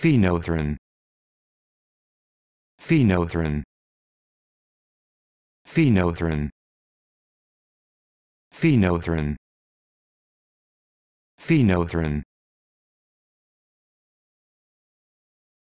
Phenothrin. Phenothrin. Phenothrin. Phenothrin. Phenothrin.